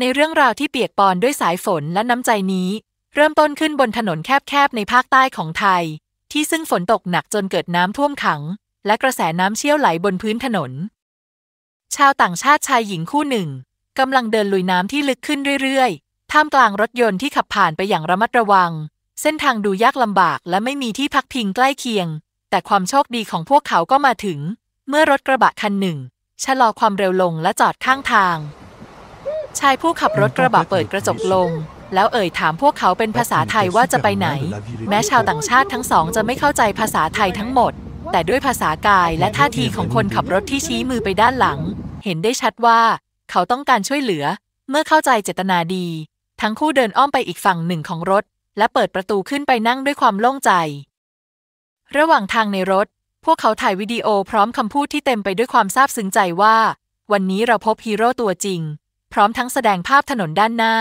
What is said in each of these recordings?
ในเรื่องราวที่เปียกปอนด้วยสายฝนและน้ำใจนี้ เริ่มต้นขึ้นบนถนนแคบๆ ในภาคใต้ของไทย ที่ซึ่งฝนตกหนักจนเกิดน้ำท่วมขัง และกระแสน้ำเชี่ยวไหลบนพื้นถนน ชาวต่างชาติชายหญิงคู่หนึ่ง กำลังเดินลุยน้ำที่ลึกขึ้นเรื่อยๆ ท่ามกลางรถยนต์ที่ขับผ่านไปอย่างระมัดระวัง เส้นทางดูยากลำบากและไม่มีที่พักพิงใกล้เคียง แต่ความโชคดีของพวกเขาก็มาถึง เมื่อรถกระบะคันหนึ่งชะลอความเร็วลงและจอดข้างทางชายผู้ขับรถกระบะเปิดกระจกลง แล้วเอ่ยถามพวกเขาเป็นภาษาไทยว่าจะไปไหน แม้ชาวต่างชาติทั้งสองจะไม่เข้าใจภาษาไทยทั้งหมด แต่ด้วยภาษากายและท่าทีของคนขับรถที่ชี้มือไปด้านหลัง เห็นได้ชัดว่าเขาต้องการช่วยเหลือ เมื่อเข้าใจเจตนาดี ทั้งคู่เดินอ้อมไปอีกฝั่งหนึ่งของรถ และเปิดประตูขึ้นไปนั่งด้วยความโล่งใจ ระหว่างทางในรถ พวกเขาถ่ายวิดีโอพร้อมคำพูดที่เต็มไปด้วยความซาบซึ้งใจว่า วันนี้เราพบฮีโร่ตัวจริงพร้อมทั้งแสดงภาพถนนด้านหน้า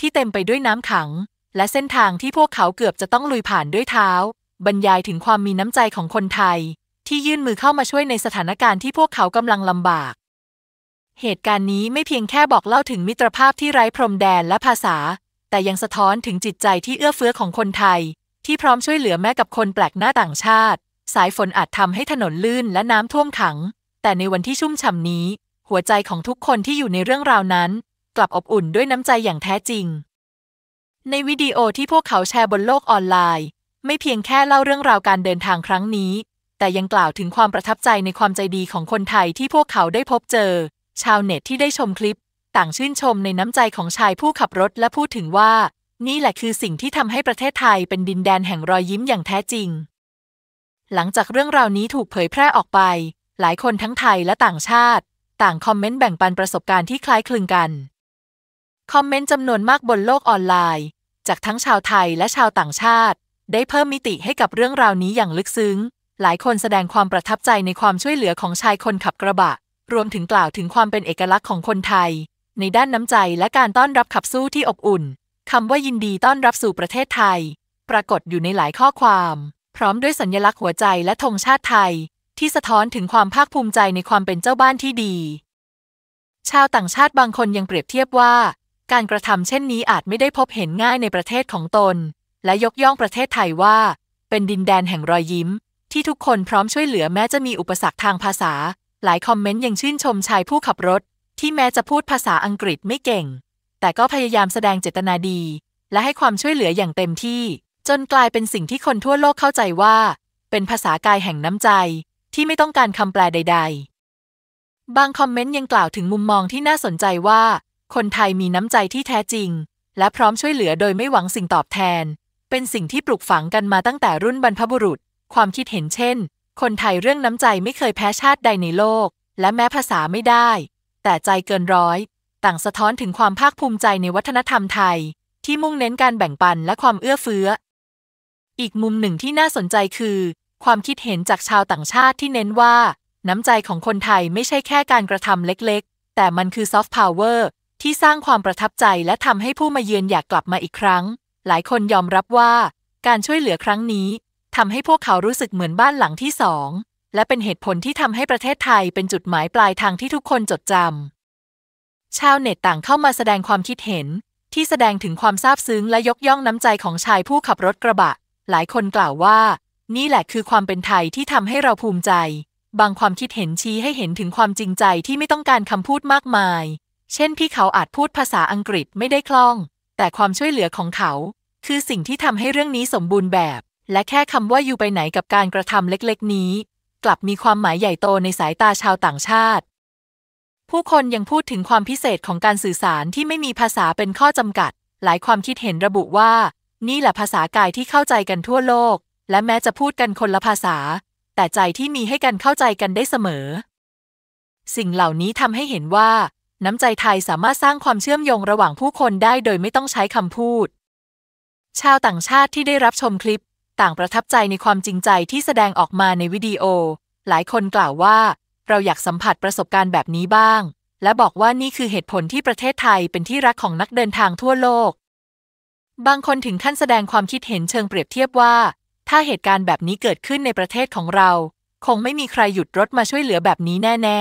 ที่เต็มไปด้วยน้ำขัง และเส้นทางที่พวกเขาเกือบจะต้องลุยผ่านด้วยเท้า บรรยายถึงความมีน้ำใจของคนไทย ที่ยื่นมือเข้ามาช่วยในสถานการณ์ที่พวกเขากำลังลำบาก เหตุการณ์นี้ไม่เพียงแค่บอกเล่าถึงมิตรภาพที่ไร้พรมแดนและภาษา แต่ยังสะท้อนถึงจิตใจที่เอื้อเฟื้อของคนไทยที่พร้อมช่วยเหลือแม้กับคนแปลกหน้าต่างชาติ สายฝนอาจทำให้ถนนลื่นและน้ำท่วมขัง แต่ในวันที่ชุ่มฉ่ำนี้หัวใจของทุกคนที่อยู่ในเรื่องราวนั้น กลับอบอุ่นด้วยน้ำใจอย่างแท้จริง ในวิดีโอที่พวกเขาแชร์บนโลกออนไลน์ ไม่เพียงแค่เล่าเรื่องราวการเดินทางครั้งนี้ แต่ยังกล่าวถึงความประทับใจในความใจดีของคนไทยที่พวกเขาได้พบเจอ ชาวเน็ตที่ได้ชมคลิป ต่างชื่นชมในน้ำใจของชายผู้ขับรถและพูดถึงว่า นี่แหละคือสิ่งที่ทำให้ประเทศไทยเป็นดินแดนแห่งรอยยิ้มอย่างแท้จริง หลังจากเรื่องราวนี้ถูกเผยแพร่ออกไป หลายคนทั้งไทยและต่างชาติต่างคอมเมนต์แบ่งปันประสบการณ์ที่คล้ายคลึงกัน คอมเมนต์จำนวนมากบนโลกออนไลน์ จากทั้งชาวไทยและชาวต่างชาติ ได้เพิ่มมิติให้กับเรื่องราวนี้อย่างลึกซึ้ง หลายคนแสดงความประทับใจในความช่วยเหลือของชายคนขับกระบะ รวมถึงกล่าวถึงความเป็นเอกลักษณ์ของคนไทย ในด้านน้ำใจและการต้อนรับขับสู้ที่อบอุ่นคำว่ายินดีต้อนรับสู่ประเทศไทย ปรากฏอยู่ในหลายข้อความ พร้อมด้วยสัญลักษณ์หัวใจและธงชาติไทยที่สะท้อนถึงความภาคภูมิใจในความเป็นเจ้าบ้านที่ดี ชาวต่างชาติบางคนยังเปรียบเทียบว่า การกระทำเช่นนี้อาจไม่ได้พบเห็นง่ายในประเทศของตน และยกย่องประเทศไทยว่า เป็นดินแดนแห่งรอยยิ้ม ที่ทุกคนพร้อมช่วยเหลือแม้จะมีอุปสรรคทางภาษา หลายคอมเมนต์ยังชื่นชมชายผู้ขับรถ ที่แม้จะพูดภาษาอังกฤษไม่เก่ง แต่ก็พยายามแสดงเจตนาดี และให้ความช่วยเหลืออย่างเต็มที่ จนกลายเป็นสิ่งที่คนทั่วโลกเข้าใจว่า เป็นภาษากายแห่งน้ำใจที่ไม่ต้องการคำแปลใดๆ บางคอมเมนต์ยังกล่าวถึงมุมมองที่น่าสนใจว่า คนไทยมีน้ำใจที่แท้จริง และพร้อมช่วยเหลือโดยไม่หวังสิ่งตอบแทน เป็นสิ่งที่ปลูกฝังกันมาตั้งแต่รุ่นบรรพบุรุษ ความคิดเห็นเช่น คนไทยเรื่องน้ำใจไม่เคยแพ้ชาติใดในโลก และแม้ภาษาไม่ได้ แต่ใจเกินร้อย ต่างสะท้อนถึงความภาคภูมิใจในวัฒนธรรมไทย ที่มุ่งเน้นการแบ่งปันและความเอื้อเฟื้อ อีกมุมหนึ่งที่น่าสนใจคือความคิดเห็นจากชาวต่างชาติที่เน้นว่า น้ำใจของคนไทยไม่ใช่แค่การกระทำเล็กๆ แต่มันคือซอฟต์พาวเวอร์ที่สร้างความประทับใจและทำให้ผู้มาเยือนอยากกลับมาอีกครั้ง หลายคนยอมรับว่า การช่วยเหลือครั้งนี้ทำให้พวกเขารู้สึกเหมือนบ้านหลังที่สองและเป็นเหตุผลที่ทำให้ประเทศไทยเป็นจุดหมายปลายทางที่ทุกคนจดจำ ชาวเน็ตต่างเข้ามาแสดงความคิดเห็นที่แสดงถึงความซาบซึ้งและยกย่องน้ำใจของชายผู้ขับรถกระบะ หลายคนกล่าวว่านี่แหละคือความเป็นไทยที่ทำให้เราภูมิใจ บางความคิดเห็นชี้ให้เห็นถึงความจริงใจที่ไม่ต้องการคำพูดมากมาย เช่นพี่เขาอาจพูดภาษาอังกฤษไม่ได้คล่อง แต่ความช่วยเหลือของเขาคือสิ่งที่ทำให้เรื่องนี้สมบูรณ์แบบ และแค่คำว่าอยู่ไปไหนกับการกระทำเล็กๆนี้ กลับมีความหมายใหญ่โตในสายตาชาวต่างชาติ ผู้คนยังพูดถึงความพิเศษของการสื่อสารที่ไม่มีภาษาเป็นข้อจำกัด หลายความคิดเห็นระบุว่า นี่แหละภาษากายที่เข้าใจกันทั่วโลกและแม้จะพูดกันคนละภาษา แต่ใจที่มีให้กันเข้าใจกันได้เสมอ สิ่งเหล่านี้ทำให้เห็นว่า น้ำใจไทยสามารถสร้างความเชื่อมโยงระหว่างผู้คนได้โดยไม่ต้องใช้คำพูด ชาวต่างชาติที่ได้รับชมคลิป ต่างประทับใจในความจริงใจที่แสดงออกมาในวิดีโอ หลายคนกล่าวว่า เราอยากสัมผัสประสบการณ์แบบนี้บ้าง และบอกว่านี่คือเหตุผลที่ประเทศไทยเป็นที่รักของนักเดินทางทั่วโลก บางคนถึงขั้นแสดงความคิดเห็นเชิงเปรียบเทียบว่าถ้าเหตุการณ์แบบนี้เกิดขึ้นในประเทศของเรา คงไม่มีใครหยุดรถมาช่วยเหลือแบบนี้แน่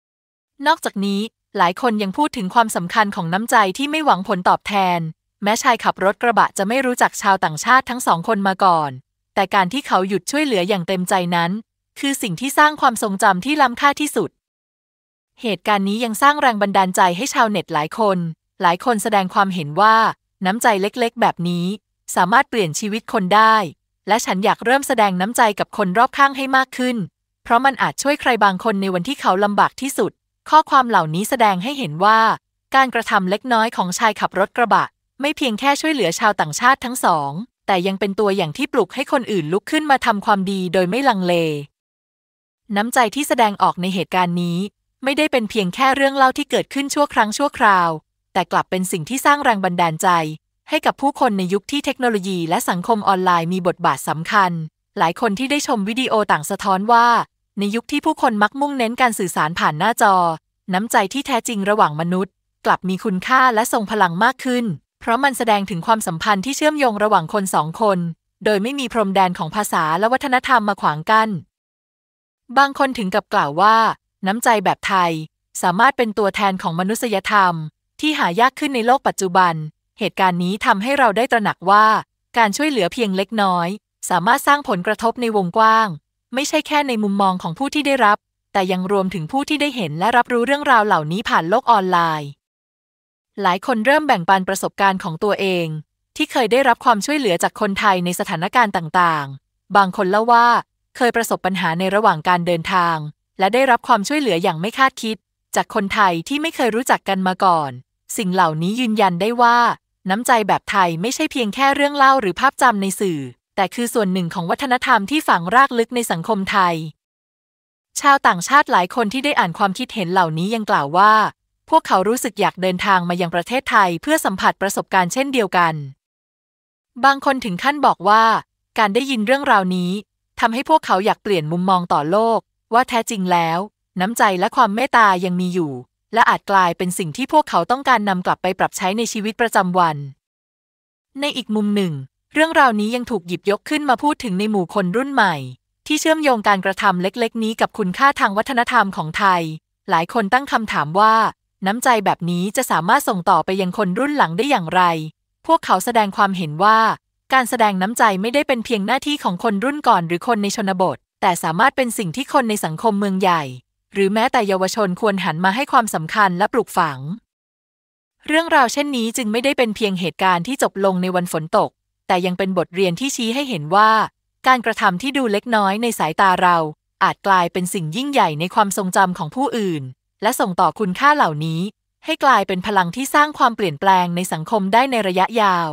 ๆ นอกจากนี้หลายคนยังพูดถึงความสำคัญของน้ำใจที่ไม่หวังผลตอบแทน แม้ชายขับรถกระบะจะไม่รู้จักชาวต่างชาติทั้งสองคนมาก่อน แต่การที่เขาหยุดช่วยเหลืออย่างเต็มใจนั้น คือสิ่งที่สร้างความทรงจำที่ล้ำค่าที่สุด เหตุการณ์นี้ยังสร้างแรงบันดาลใจให้ชาวเน็ตหลายคน หลายคนแสดงความเห็นว่าน้ำใจเล็กๆแบบนี้ สามารถเปลี่ยนชีวิตคนได้และฉันอยากเริ่มแสดงน้ำใจกับคนรอบข้างให้มากขึ้น เพราะมันอาจช่วยใครบางคนในวันที่เขาลำบากที่สุด ข้อความเหล่านี้แสดงให้เห็นว่า การกระทำเล็กน้อยของชายขับรถกระบะ ไม่เพียงแค่ช่วยเหลือชาวต่างชาติทั้งสอง แต่ยังเป็นตัวอย่างที่ปลุกให้คนอื่นลุกขึ้นมาทำความดีโดยไม่ลังเล น้ำใจที่แสดงออกในเหตุการณ์นี้ ไม่ได้เป็นเพียงแค่เรื่องเล่าที่เกิดขึ้นชั่วครั้งชั่วคราว แต่กลับเป็นสิ่งที่สร้างแรงบันดาลใจให้กับผู้คนในยุคที่เทคโนโลยีและสังคมออนไลน์มีบทบาทสำคัญ หลายคนที่ได้ชมวิดีโอต่างสะท้อนว่า ในยุคที่ผู้คนมักมุ่งเน้นการสื่อสารผ่านหน้าจอ น้ำใจที่แท้จริงระหว่างมนุษย์กลับมีคุณค่าและทรงพลังมากขึ้น เพราะมันแสดงถึงความสัมพันธ์ที่เชื่อมโยงระหว่างคนสองคน โดยไม่มีพรมแดนของภาษาและวัฒนธรรมมาขวางกัน้น บางคนถึงกับกล่าวว่า น้ำใจแบบไทยสามารถเป็นตัวแทนของมนุษยธรรมที่หายากขึ้นในโลกปัจจุบันเหตุการณ์นี้ทำให้เราได้ตระหนักว่าการช่วยเหลือเพียงเล็กน้อย สามารถสร้างผลกระทบในวงกว้าง ไม่ใช่แค่ในมุมมองของผู้ที่ได้รับ แต่ยังรวมถึงผู้ที่ได้เห็นและรับรู้เรื่องราวเหล่านี้ผ่านโลกออนไลน์ หลายคนเริ่มแบ่งปันประสบการณ์ของตัวเอง ที่เคยได้รับความช่วยเหลือจากคนไทยในสถานการณ์ต่างๆ บางคนเล่าว่า เคยประสบปัญหาในระหว่างการเดินทาง และได้รับความช่วยเหลืออย่างไม่คาดคิด จากคนไทยที่ไม่เคยรู้จักกันมาก่อน สิ่งเหล่านี้ยืนยันได้ว่าน้ำใจแบบไทยไม่ใช่เพียงแค่เรื่องเล่าหรือภาพจำในสื่อ แต่คือส่วนหนึ่งของวัฒนธรรมที่ฝังรากลึกในสังคมไทย ชาวต่างชาติหลายคนที่ได้อ่านความคิดเห็นเหล่านี้ยังกล่าวว่า พวกเขารู้สึกอยากเดินทางมายังประเทศไทยเพื่อสัมผัสประสบการณ์เช่นเดียวกัน บางคนถึงขั้นบอกว่าการได้ยินเรื่องราวนี้ทำให้พวกเขาอยากเปลี่ยนมุมมองต่อโลก ว่าแท้จริงแล้ว น้ำใจและความเมตตายังมีอยู่และอาจกลายเป็นสิ่งที่พวกเขาต้องการนำกลับไปปรับใช้ในชีวิตประจำวัน ในอีกมุมหนึ่ง เรื่องราวนี้ยังถูกหยิบยกขึ้นมาพูดถึงในหมู่คนรุ่นใหม่ ที่เชื่อมโยงการกระทำเล็กๆนี้กับคุณค่าทางวัฒนธรรมของไทย หลายคนตั้งคำถามว่า น้ำใจแบบนี้จะสามารถส่งต่อไปยังคนรุ่นหลังได้อย่างไร พวกเขาแสดงความเห็นว่า การแสดงน้ำใจไม่ได้เป็นเพียงหน้าที่ของคนรุ่นก่อนหรือคนในชนบท แต่สามารถเป็นสิ่งที่คนในสังคมเมืองใหญ่หรือแม้แต่เยาวชนควรหันมาให้ความสำคัญและปลูกฝัง เรื่องราวเช่นนี้จึงไม่ได้เป็นเพียงเหตุการณ์ที่จบลงในวันฝนตก แต่ยังเป็นบทเรียนที่ชี้ให้เห็นว่า การกระทำที่ดูเล็กน้อยในสายตาเรา อาจกลายเป็นสิ่งยิ่งใหญ่ในความทรงจำของผู้อื่น และส่งต่อคุณค่าเหล่านี้ ให้กลายเป็นพลังที่สร้างความเปลี่ยนแปลงในสังคมได้ในระยะยาว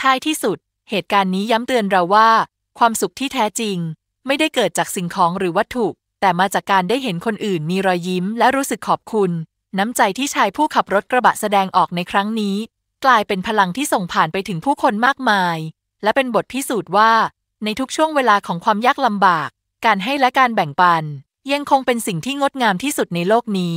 ท้ายที่สุด เหตุการณ์นี้ย้ำเตือนเราว่า ความสุขที่แท้จริง ไม่ได้เกิดจากสิ่งของหรือวัตถุแต่มาจากการได้เห็นคนอื่นมีรอยยิ้มและรู้สึกขอบคุณ น้ำใจที่ชายผู้ขับรถกระบะแสดงออกในครั้งนี้ กลายเป็นพลังที่ส่งผ่านไปถึงผู้คนมากมาย และเป็นบทพิสูจน์ว่า ในทุกช่วงเวลาของความยากลำบาก การให้และการแบ่งปัน ยังคงเป็นสิ่งที่งดงามที่สุดในโลกนี้